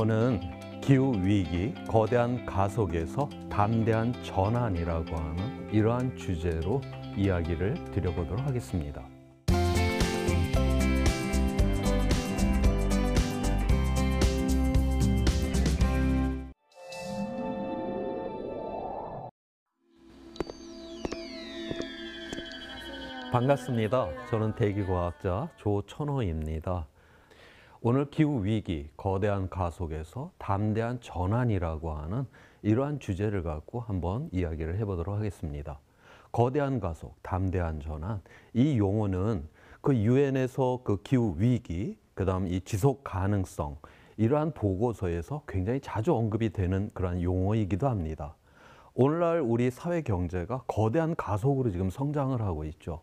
저는 기후 위기, 거대한 가속에서 담대한 전환이라고 하는 이러한 주제로 이야기를 드려보도록 하겠습니다. 반갑습니다. 저는 대기과학자 조천호입니다. 오늘 기후 위기, 거대한 가속에서 담대한 전환이라고 하는 이러한 주제를 갖고 한번 이야기를 해보도록 하겠습니다. 거대한 가속, 담대한 전환 이 용어는 그 유엔에서 그 기후 위기, 그다음 이 지속 가능성 이러한 보고서에서 굉장히 자주 언급이 되는 그러 용어이기도 합니다. 오늘날 우리 사회 경제가 거대한 가속으로 지금 성장을 하고 있죠.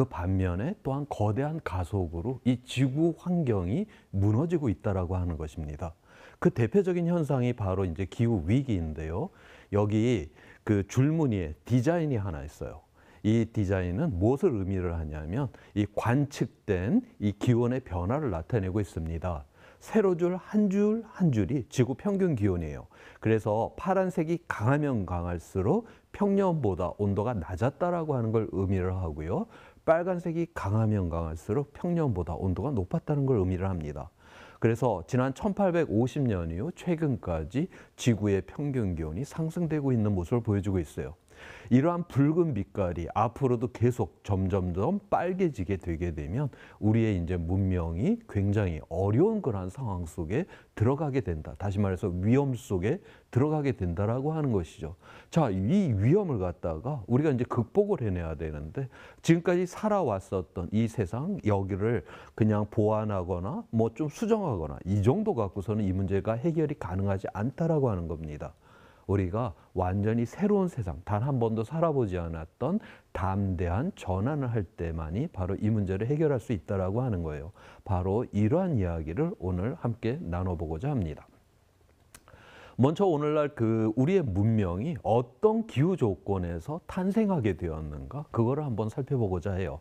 그 반면에 또한 거대한 가속으로 이 지구 환경이 무너지고 있다라고 하는 것입니다. 그 대표적인 현상이 바로 이제 기후 위기인데요. 여기 그 줄무늬에 디자인이 하나 있어요. 이 디자인은 무엇을 의미를 하냐면 이 관측된 이 기온의 변화를 나타내고 있습니다. 세로줄 한 줄 한 줄이 지구 평균 기온이에요. 그래서 파란색이 강하면 강할수록 평년보다 온도가 낮았다라고 하는 걸 의미를 하고요. 빨간색이 강하면 강할수록 평년보다 온도가 높았다는 걸 의미를 합니다. 그래서 지난 1850년 이후 최근까지 지구의 평균 기온이 상승되고 있는 모습을 보여주고 있어요. 이러한 붉은 빛깔이 앞으로도 계속 점점점 빨개지게 되게 되면 우리의 이제 문명이 굉장히 어려운 그러한 상황 속에 들어가게 된다. 다시 말해서 위험 속에 들어가게 된다라고 하는 것이죠. 자, 이 위험을 갖다가 우리가 이제 극복을 해내야 되는데 지금까지 살아왔었던 이 세상 여기를 그냥 보완하거나 뭐 좀 수정하거나 이 정도 갖고서는 이 문제가 해결이 가능하지 않다라고 하는 겁니다. 우리가 완전히 새로운 세상, 단 한 번도 살아보지 않았던 담대한 전환을 할 때만이 바로 이 문제를 해결할 수 있다라고 하는 거예요. 바로 이러한 이야기를 오늘 함께 나눠보고자 합니다. 먼저 오늘날 그 우리의 문명이 어떤 기후 조건에서 탄생하게 되었는가 그거를 한번 살펴보고자 해요.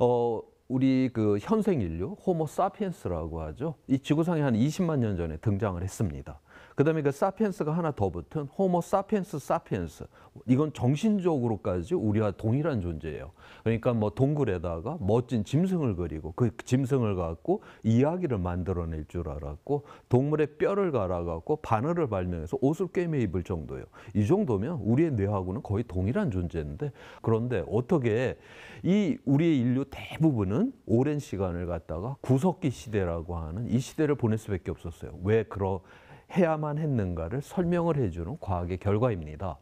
어, 우리 그 현생 인류 호모 사피엔스라고 하죠. 이 지구상에 한 20만 년 전에 등장을 했습니다. 그다음에 그 사피엔스가 하나 더 붙은 호모 사피엔스 사피엔스. 이건 정신적으로까지 우리와 동일한 존재예요. 그러니까 뭐 동굴에다가 멋진 짐승을 그리고 그 짐승을 갖고 이야기를 만들어낼 줄 알았고 동물의 뼈를 갈아갖고 바늘을 발명해서 옷을 꿰매 입을 정도예요. 이 정도면 우리의 뇌하고는 거의 동일한 존재인데 그런데 어떻게 이 우리의 인류 대부분은 오랜 시간을 갖다가 구석기 시대라고 하는 이 시대를 보낼 수밖에 없었어요. 왜 그러 해야만 했는가를 설명을 해주는 과학의 결과입니다.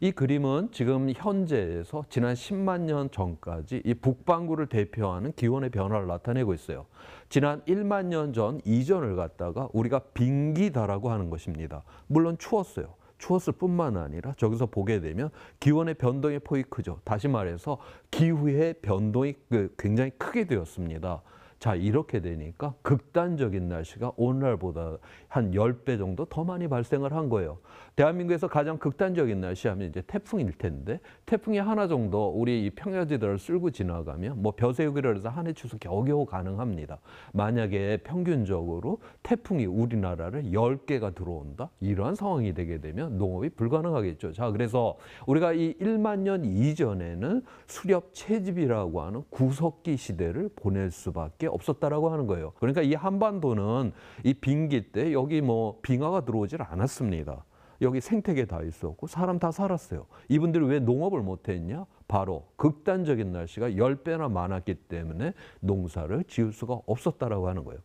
이 그림은 지금 현재에서 지난 10만 년 전까지 이 북반구를 대표하는 기온의 변화를 나타내고 있어요. 지난 1만 년 전 이전을 갖다가 우리가 빙기다라고 하는 것입니다. 물론 추웠어요. 추웠을 뿐만 아니라 저기서 보게 되면 기온의 변동의 폭이 크죠. 다시 말해서 기후의 변동이 그 굉장히 크게 되었습니다. 자, 이렇게 되니까 극단적인 날씨가 오늘날보다 한 열 배 정도 더 많이 발생을 한 거예요. 대한민국에서 가장 극단적인 날씨 하면 이제 태풍일 텐데 태풍이 하나 정도 우리 이 평야지대를 쓸고 지나가면 뭐 벼새우기를 해서 한해 추수 겨우겨우 가능합니다. 만약에 평균적으로 태풍이 우리나라를 열개가 들어온다? 이러한 상황이 되게 되면 농업이 불가능하겠죠. 자, 그래서 우리가 이 1만 년 이전에는 수렵 채집이라고 하는 구석기 시대를 보낼 수밖에 없었다라고 하는 거예요. 그러니까 이 한반도는 이 빙기 때 여기 뭐 빙하가 들어오질 않았습니다. 여기 생태계 다 있었고 사람 다 살았어요. 이분들이 왜 농업을 못했냐? 바로 극단적인 날씨가 열배나 많았기 때문에 농사를 지을 수가 없었다라고 하는 거예요.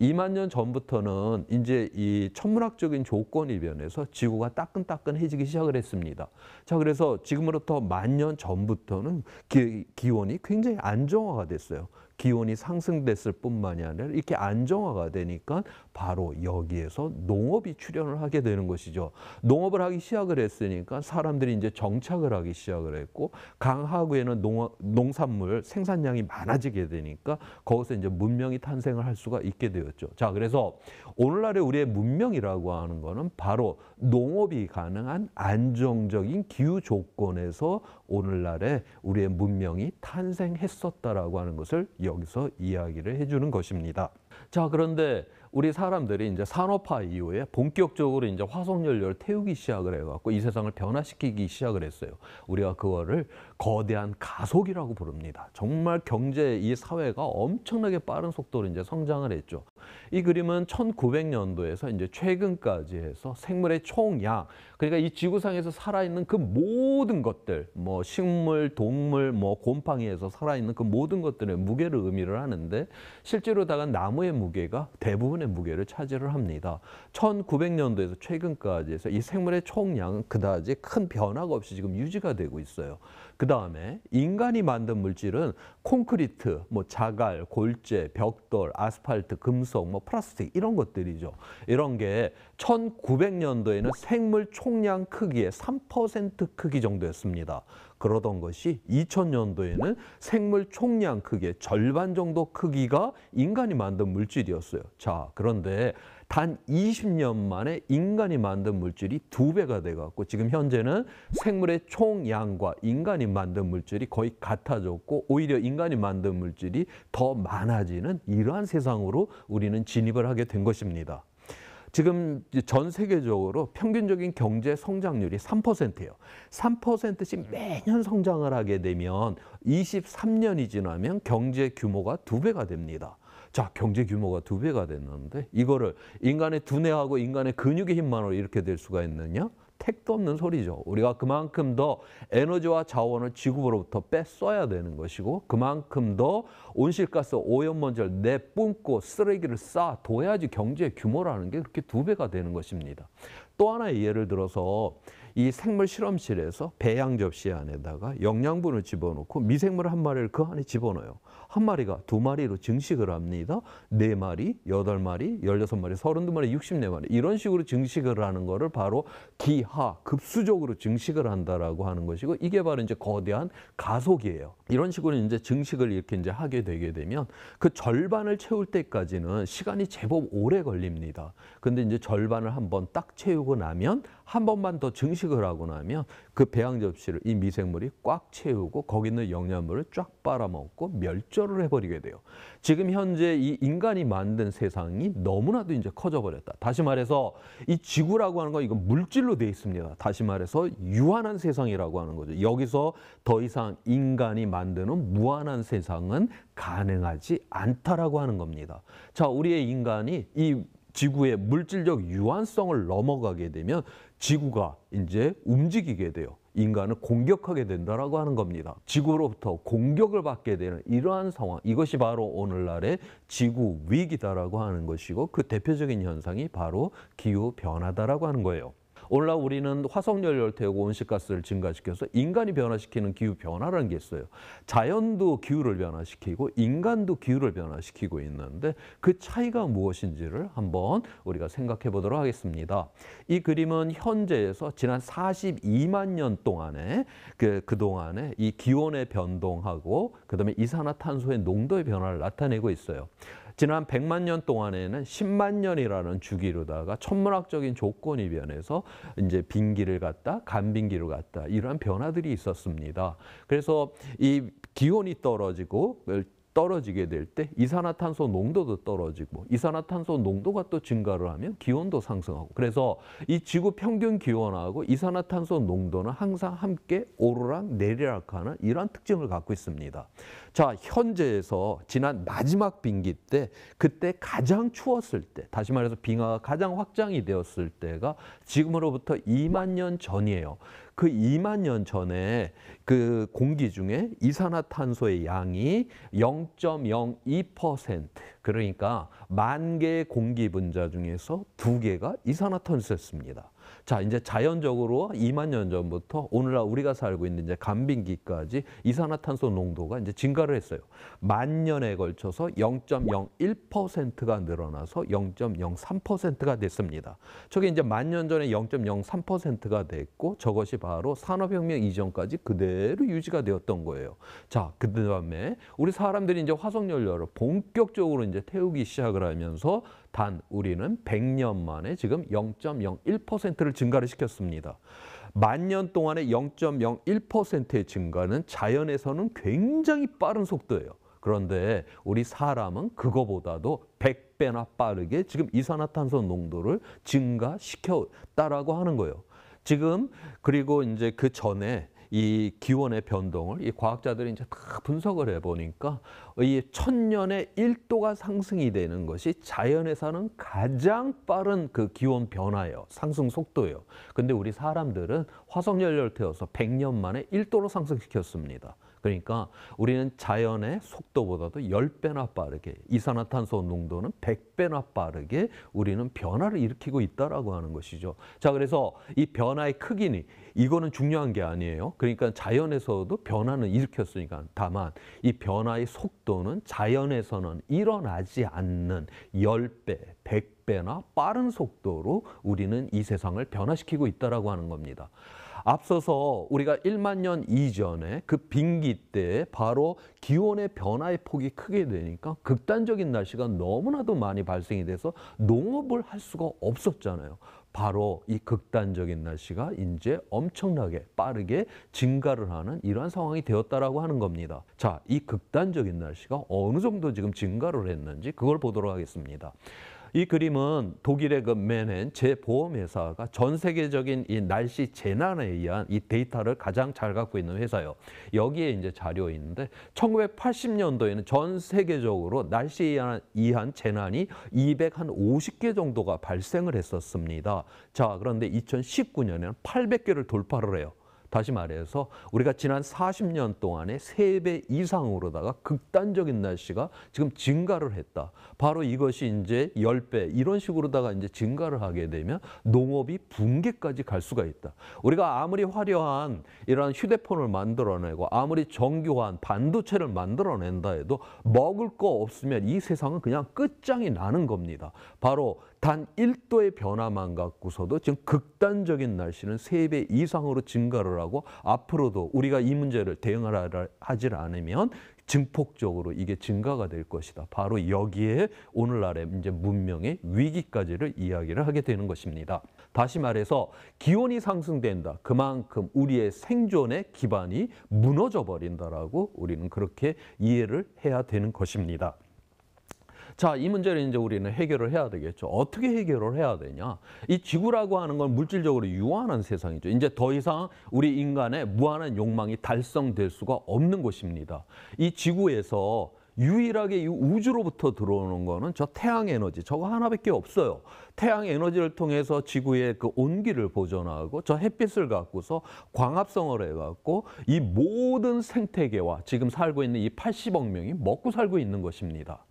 2만 년 전부터는 이제 이 천문학적인 조건이 변해서 지구가 따끈따끈해지기 시작을 했습니다. 자, 그래서 지금으로부터 만 년 전부터는 기, 기온이 굉장히 안정화가 됐어요. 기온이 상승됐을 뿐만이 아니라 이렇게 안정화가 되니까 바로 여기에서 농업이 출현을 하게 되는 것이죠. 농업을 하기 시작을 했으니까 사람들이 이제 정착을 하기 시작을 했고 강하구에는 농, 농산물 생산량이 많아지게 되니까 거기서 이제 문명이 탄생을 할 수가 있 있게 되었죠. 자, 그래서 오늘날의 우리의 문명이라고 하는 거는 바로 농업이 가능한 안정적인 기후 조건에서 오늘날의 우리의 문명이 탄생했었다라고 하는 것을 여기서 이야기를 해주는 것입니다. 자, 그런데 우리 사람들이 이제 산업화 이후에 본격적으로 이제 화석 연료를 태우기 시작을 해갖고 이 세상을 변화시키기 시작을 했어요. 우리가 그거를 거대한 가속이라고 부릅니다. 정말 경제 이 사회가 엄청나게 빠른 속도로 이제 성장을 했죠. 이 그림은 1900년도에서 이제 최근까지 해서 생물의 총량 그러니까 이 지구상에서 살아있는 그 모든 것들 뭐 식물, 동물, 뭐 곰팡이에서 살아있는 그 모든 것들의 무게를 의미를 하는데 실제로다가 나무의 무게가 대부분의 무게를 차지를 합니다. 1900년도에서 최근까지 해서 이 생물의 총량은 그다지 큰 변화가 없이 지금 유지가 되고 있어요. 그 다음에 인간이 만든 물질은 콘크리트, 뭐 자갈, 골재, 벽돌, 아스팔트, 금속, 뭐 플라스틱 이런 것들이죠. 이런 게 1900년도에는 생물 총량 크기의 3% 크기 정도였습니다. 그러던 것이 2000년도에는 생물 총량 크기의 절반 정도 크기가 인간이 만든 물질이었어요. 자, 그런데 단 20년 만에 인간이 만든 물질이 두 배가 돼갖고 지금 현재는 생물의 총량과 인간이 만든 물질이 거의 같아졌고 오히려 인간이 만든 물질이 더 많아지는 이러한 세상으로 우리는 진입을 하게 된 것입니다. 지금 전 세계적으로 평균적인 경제 성장률이 3%예요. 3%씩 매년 성장을 하게 되면 23년이 지나면 경제 규모가 2 배가 됩니다. 자, 경제 규모가 2 배가 됐는데 이거를 인간의 두뇌하고 인간의 근육의 힘만으로 이렇게 될 수가 있느냐? 택도 없는 소리죠. 우리가 그만큼 더 에너지와 자원을 지구로부터 뺐어야 되는 것이고 그만큼 더 온실가스 오염먼지를 내뿜고 쓰레기를 쌓아둬야지 경제 규모라는 게 그렇게 두 배가 되는 것입니다. 또 하나의 예를 들어서 이 생물 실험실에서 배양 접시 안에다가 영양분을 집어넣고 미생물 한 마리를 그 안에 집어넣어요. 한 마리가 두 마리로 증식을 합니다. 네 마리, 여덟 마리, 열여섯 마리, 서른두 마리, 육십네 마리 이런 식으로 증식을 하는 거를 바로 기하 급수적으로 증식을 한다라고 하는 것이고 이게 바로 이제 거대한 가속이에요. 이런 식으로 이제 증식을 이렇게 이제 하게 되게 되면 그 절반을 채울 때까지는 시간이 제법 오래 걸립니다. 근데 이제 절반을 한번 딱 채우고 나면 한 번만 더 증식을 하고 나면 그 배양 접시를 이 미생물이 꽉 채우고 거기 있는 영양물을쫙 빨아먹고 멸절을 해버리게 돼요. 지금 현재 이 인간이 만든 세상이 너무나도 이제 커져버렸다. 다시 말해서 이 지구라고 하는 건 이건 물질로 돼 있습니다. 다시 말해서 유한한 세상이라고 하는 거죠. 여기서 더 이상 인간이 만드는 무한한 세상은 가능하지 않다라고 하는 겁니다. 자, 우리의 인간이 이 지구의 물질적 유한성을 넘어가게 되면 지구가 이제 움직이게 돼요. 인간을 공격하게 된다라고 하는 겁니다. 지구로부터 공격을 받게 되는 이러한 상황, 이것이 바로 오늘날의 지구 위기다라고 하는 것이고 그 대표적인 현상이 바로 기후 변화다라고 하는 거예요. 오늘날 우리는 화석연료 를태우고 온실가스를 증가시켜서 인간이 변화시키는 기후 변화라는 게 있어요. 자연도 기후를 변화시키고 인간도 기후를 변화시키고 있는데 그 차이가 무엇인지를 한번 우리가 생각해 보도록 하겠습니다. 이 그림은 현재에서 지난 42만 년 동안에 그, 그동안에 이 기온의 변동하고 그다음에 이산화탄소의 농도의 변화를 나타내고 있어요. 지난 100만 년 동안에는 10만 년이라는 주기로다가 천문학적인 조건이 변해서 이제 빙기를 갔다 간빙기로 갔다 이러한 변화들이 있었습니다. 그래서 이 기온이 떨어지고 떨어지게 될 때 이산화탄소 농도도 떨어지고 이산화탄소 농도가 또 증가를 하면 기온도 상승하고 그래서 이 지구 평균 기온하고 이산화탄소 농도는 항상 함께 오르락 내리락하는 이러한 특징을 갖고 있습니다. 자 현재에서 지난 마지막 빙기 때 그때 가장 추웠을 때 다시 말해서 빙하가 가장 확장이 되었을 때가 지금으로부터 2만 년 전이에요. 그 2만 년 전에 그 공기 중에 이산화탄소의 양이 0.02% 그러니까 만 개의 공기 분자 중에서 두 개가 이산화탄소였습니다. 자, 이제 자연적으로 2만 년 전부터 오늘날 우리가 살고 있는 이제 간빙기까지 이산화탄소 농도가 이제 증가를 했어요. 만 년에 걸쳐서 0.01%가 늘어나서 0.03%가 됐습니다. 저게 이제 만 년 전에 0.03%가 됐고 저것이 바로 산업혁명 이전까지 그대로 유지가 되었던 거예요. 자, 그다음에 우리 사람들이 이제 화석연료를 본격적으로 이제 태우기 시작을 하면서 단 우리는 100년 만에 지금 0.01%를 증가를 시켰습니다. 만 년 동안의 0.01%의 증가는 자연에서는 굉장히 빠른 속도예요. 그런데 우리 사람은 그거보다도 100배나 빠르게 지금 이산화탄소 농도를 증가시켰다라고 하는 거예요. 지금 그리고 이제 그 전에 이 기온의 변동을 이 과학자들이 이제 다 분석을 해보니까 이 천년에 일도가 상승이 되는 것이 자연에서는 가장 빠른 그 기온 변화예요. 상승 속도예요. 근데 우리 사람들은 화석연료를 태워서 백 년 만에 일도로 상승시켰습니다. 그러니까 우리는 자연의 속도보다도 열배나 빠르게 이산화탄소 농도는 백배나 빠르게 우리는 변화를 일으키고 있다라고 하는 것이죠. 자, 그래서 이 변화의 크기는 이거는 중요한 게 아니에요. 그러니까 자연에서도 변화는 일으켰으니까 다만 이 변화의 속도는 자연에서는 일어나지 않는 10배, 100배나 빠른 속도로 우리는 이 세상을 변화시키고 있다라고 하는 겁니다. 앞서서 우리가 1만 년 이전에 그 빙기 때 바로 기온의 변화의 폭이 크게 되니까 극단적인 날씨가 너무나도 많이 발생이 돼서 농업을 할 수가 없었잖아요. 바로 이 극단적인 날씨가 이제 엄청나게 빠르게 증가를 하는 이러한 상황이 되었다라고 하는 겁니다. 자, 이 극단적인 날씨가 어느 정도 지금 증가를 했는지 그걸 보도록 하겠습니다. 이 그림은 독일의 그 맨헨 재보험회사가전 세계적인 이 날씨 재난에 의한 이 데이터를 가장 잘 갖고 있는 회사예요. 여기에 이제 자료 있는데 1980년도에는 전 세계적으로 날씨에 의한 재난이 250개 정도가 발생을 했었습니다. 자, 그런데 2019년에는 800개를 돌파를 해요. 다시 말해서 우리가 지난 40년 동안에 3배 이상으로다가 극단적인 날씨가 지금 증가를 했다. 바로 이것이 이제 10배 이런 식으로다가 이제 증가를 하게 되면 농업이 붕괴까지 갈 수가 있다. 우리가 아무리 화려한 이러한 휴대폰을 만들어내고 아무리 정교한 반도체를 만들어낸다 해도 먹을 거 없으면 이 세상은 그냥 끝장이 나는 겁니다. 바로 단 1도의 변화만 갖고서도 지금 극단적인 날씨는 3배 이상으로 증가를 하고 앞으로도 우리가 이 문제를 대응을 하지 않으면 증폭적으로 이게 증가가 될 것이다. 바로 여기에 오늘날의 이제 문명의 위기까지를 이야기를 하게 되는 것입니다. 다시 말해서 기온이 상승된다. 그만큼 우리의 생존의 기반이 무너져 버린다라고 우리는 그렇게 이해를 해야 되는 것입니다. 자, 이 문제를 이제 우리는 해결을 해야 되겠죠. 어떻게 해결을 해야 되냐? 이 지구라고 하는 건 물질적으로 유한한 세상이죠. 이제 더 이상 우리 인간의 무한한 욕망이 달성될 수가 없는 곳입니다. 이 지구에서 유일하게 이 우주로부터 들어오는 거는 저 태양 에너지 저거 하나밖에 없어요. 태양 에너지를 통해서 지구의 그 온기를 보존하고 저 햇빛을 갖고서 광합성을 해갖고 이 모든 생태계와 지금 살고 있는 이 80억 명이 먹고 살고 있는 것입니다.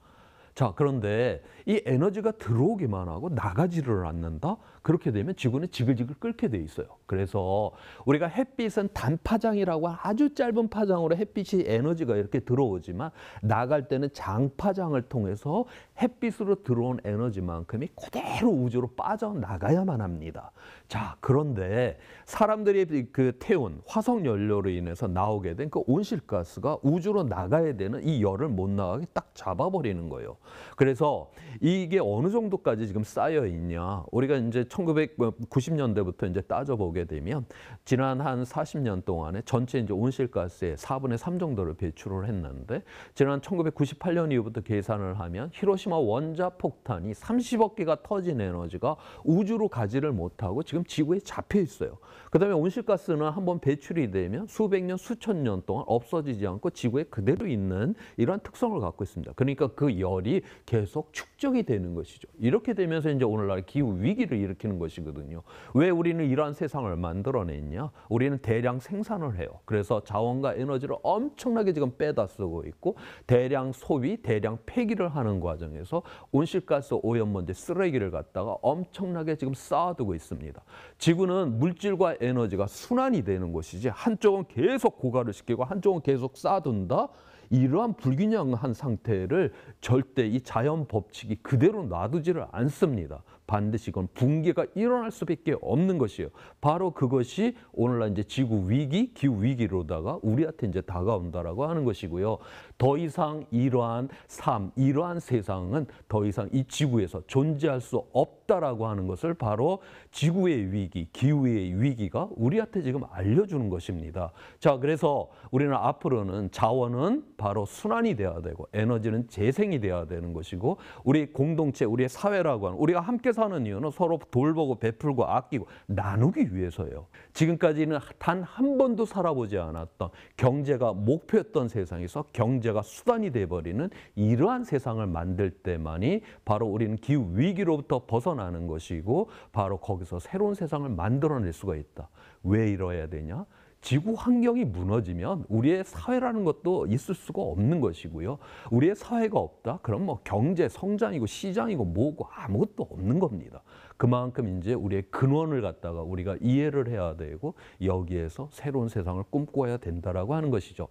자, 그런데 이 에너지가 들어오기만 하고 나가지를 않는다? 그렇게 되면 지구는 지글지글 끓게 돼 있어요. 그래서 우리가 햇빛은 단파장이라고 아주 짧은 파장으로 햇빛이 에너지가 이렇게 들어오지만 나갈 때는 장파장을 통해서 햇빛으로 들어온 에너지만큼이 그대로 우주로 빠져나가야만 합니다. 자, 그런데 사람들이 그 태운 화석 연료로 인해서 나오게 된 그 온실가스가 우주로 나가야 되는 이 열을 못 나가게 딱 잡아버리는 거예요. 그래서 이게 어느 정도까지 지금 쌓여 있냐. 우리가 이제 1990년대부터 뭐 이제 따져보게 되면 지난 한 40년 동안에 전체 이제 온실가스의 4분의 3 정도를 배출을 했는데 지난 1998년 이후부터 계산을 하면 히로시마 원자 폭탄이 30억 개가 터진 에너지가 우주로 가지를 못하고 지금 지구에 잡혀 있어요. 그다음에 온실가스는 한번 배출이 되면 수백 년 수천 년 동안 없어지지 않고 지구에 그대로 있는 이런 특성을 갖고 있습니다. 그러니까 그 열이 것들이 계속 축적이 되는 것이죠. 이렇게 되면서 이제 오늘날 기후 위기를 일으키는 것이거든요. 왜 우리는 이러한 세상을 만들어냈냐? 우리는 대량 생산을 해요. 그래서 자원과 에너지를 엄청나게 지금 빼다 쓰고 있고 대량 소비, 대량 폐기를 하는 과정에서 온실가스 오염먼지 쓰레기를 갖다가 엄청나게 지금 쌓아두고 있습니다. 지구는 물질과 에너지가 순환이 되는 것이지 한쪽은 계속 고갈을 시키고 한쪽은 계속 쌓아둔다. 이러한 불균형한 상태를 절대 이 자연 법칙이 그대로 놔두지를 않습니다. 반드시 이건 붕괴가 일어날 수밖에 없는 것이에요. 바로 그것이 오늘날 이제 지구 위기, 기후 위기로다가 우리한테 이제 다가온다라고 하는 것이고요. 더 이상 이러한 삶, 이러한 세상은 더 이상 이 지구에서 존재할 수 없다라고 하는 것을 바로 지구의 위기, 기후의 위기가 우리한테 지금 알려주는 것입니다. 자, 그래서 우리는 앞으로는 자원은 바로 순환이 돼야 되고 에너지는 재생이 돼야 되는 것이고 우리 공동체, 우리의 사회라고 하는 우리가 함께 사는 이유는 서로 돌보고 베풀고 아끼고 나누기 위해서예요. 지금까지는 단 한 번도 살아보지 않았던 경제가 목표였던 세상에서 경제가 수단이 돼버리는 이러한 세상을 만들 때만이 바로 우리는 기후 위기로부터 벗어나는 것이고 바로 거기서 새로운 세상을 만들어낼 수가 있다. 왜 이러야 되냐? 지구 환경이 무너지면 우리의 사회라는 것도 있을 수가 없는 것이고요. 우리의 사회가 없다? 그럼 뭐 경제, 성장이고 시장이고 뭐고 아무것도 없는 겁니다. 그만큼 이제 우리의 근원을 갖다가 우리가 이해를 해야 되고 여기에서 새로운 세상을 꿈꿔야 된다라고 하는 것이죠.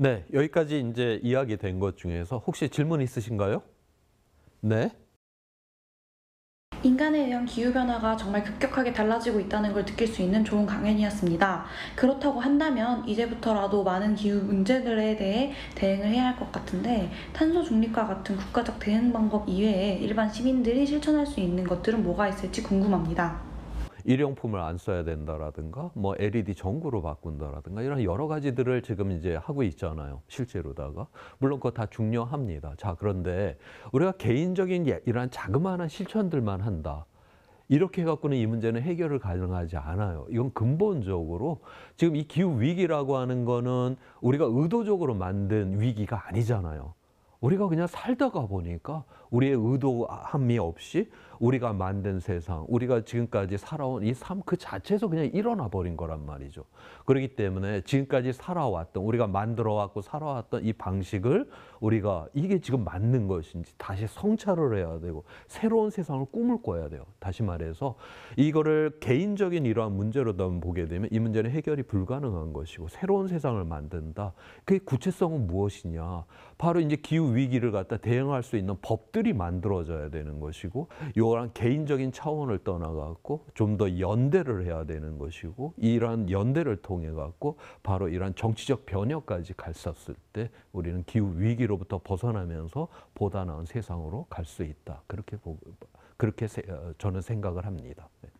네, 여기까지 이제 이야기 된 것 중에서 혹시 질문 있으신가요? 네. 인간에 대한 기후변화가 정말 급격하게 달라지고 있다는 걸 느낄 수 있는 좋은 강연이었습니다. 그렇다고 한다면 이제부터라도 많은 기후 문제들에 대해 대응을 해야 할 것 같은데 탄소 중립과 같은 국가적 대응 방법 이외에 일반 시민들이 실천할 수 있는 것들은 뭐가 있을지 궁금합니다. 일용품을 안 써야 된다라든가 뭐 LED 전구로 바꾼다라든가 이런 여러 가지들을 지금 이제 하고 있잖아요. 실제로다가. 물론 그거 다 중요합니다. 자, 그런데 우리가 개인적인 예, 이러한 자그마한 실천들만 한다. 이렇게 해갖고는 이 문제는 해결을 가능하지 않아요. 이건 근본적으로 지금 이 기후 위기라고 하는 거는 우리가 의도적으로 만든 위기가 아니잖아요. 우리가 그냥 살다가 보니까 우리의 의도함이 없이 우리가 만든 세상, 우리가 지금까지 살아온 이 삶 그 자체에서 그냥 일어나 버린 거란 말이죠. 그렇기 때문에 지금까지 살아왔던 우리가 만들어 왔고 살아왔던 이 방식을 우리가 이게 지금 맞는 것인지 다시 성찰을 해야 되고 새로운 세상을 꿈을 꿔야 돼요. 다시 말해서 이거를 개인적인 이러한 문제로만 보게 되면 이 문제는 해결이 불가능한 것이고 새로운 세상을 만든다. 그 구체성은 무엇이냐? 바로 이제 기후 위기를 갖다 대응할 수 있는 법들이 만들어져야 되는 것이고 요 그거랑 개인적인 차원을 떠나갖고 좀 더 연대를 해야 되는 것이고 이러한 연대를 통해 갖고 바로 이러한 정치적 변혁까지 갔었을때 우리는 기후 위기로부터 벗어나면서 보다 나은 세상으로 갈 수 있다 그렇게 보고 그렇게 어, 저는 생각을 합니다. 네.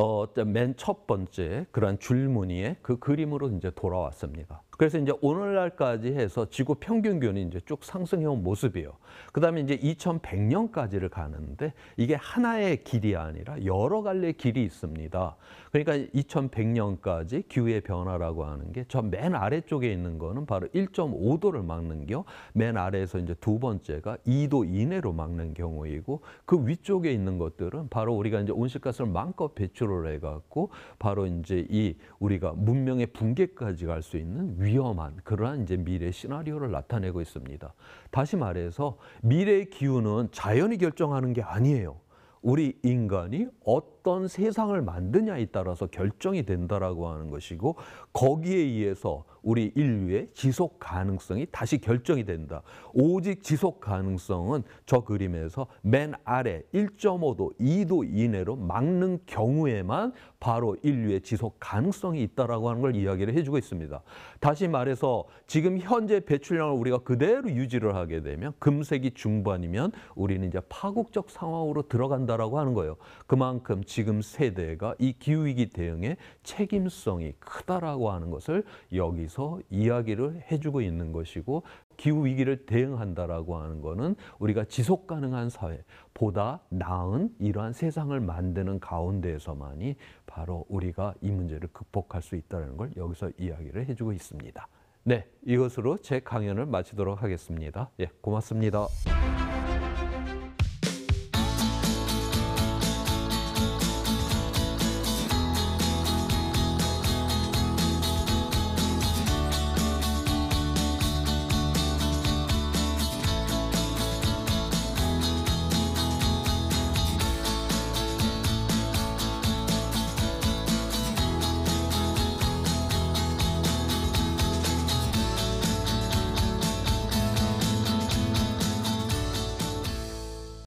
어, 맨 첫 번째 그런 줄무늬의 그 그림으로 이제 돌아왔습니다. 그래서 이제 오늘날까지 해서 지구 평균 균이 이제 쭉 상승해온 모습이에요. 그 다음에 이제 2100년까지를 가는데 이게 하나의 길이 아니라 여러 갈래 길이 있습니다. 그러니까 2100년까지 기후의 변화라고 하는 게 저 맨 아래쪽에 있는 거는 바로 1.5도를 막는 겨, 맨 아래에서 이제 두 번째가 2도 이내로 막는 경우이고 그 위쪽에 있는 것들은 바로 우리가 이제 온실가스를 마음껏 배출 컨트롤 해갖고 바로 이제 이 우리가 문명의 붕괴까지 갈 수 있는 위험한 그러한 이제 미래 시나리오를 나타내고 있습니다. 다시 말해서 미래의 기후는 자연이 결정하는 게 아니에요. 우리 인간이 어떤 어떤 세상을 만드냐에 따라서 결정이 된다라고 하는 것이고 거기에 의해서 우리 인류의 지속 가능성이 다시 결정이 된다. 오직 지속 가능성은 저 그림에서 맨 아래 1.5도, 2도 이내로 막는 경우에만 바로 인류의 지속 가능성이 있다라고 하는 걸 이야기를 해주고 있습니다. 다시 말해서 지금 현재 배출량을 우리가 그대로 유지를 하게 되면 금세기 중반이면 우리는 이제 파국적 상황으로 들어간다라고 하는 거예요. 그만큼 지금 세대가 이 기후위기 대응에 책임성이 크다라고 하는 것을 여기서 이야기를 해주고 있는 것이고 기후위기를 대응한다라고 하는 것은 우리가 지속 가능한 사회, 보다 나은 이러한 세상을 만드는 가운데에서만이 바로 우리가 이 문제를 극복할 수 있다는 걸 여기서 이야기를 해주고 있습니다. 네, 이것으로 제 강연을 마치도록 하겠습니다. 예, 고맙습니다.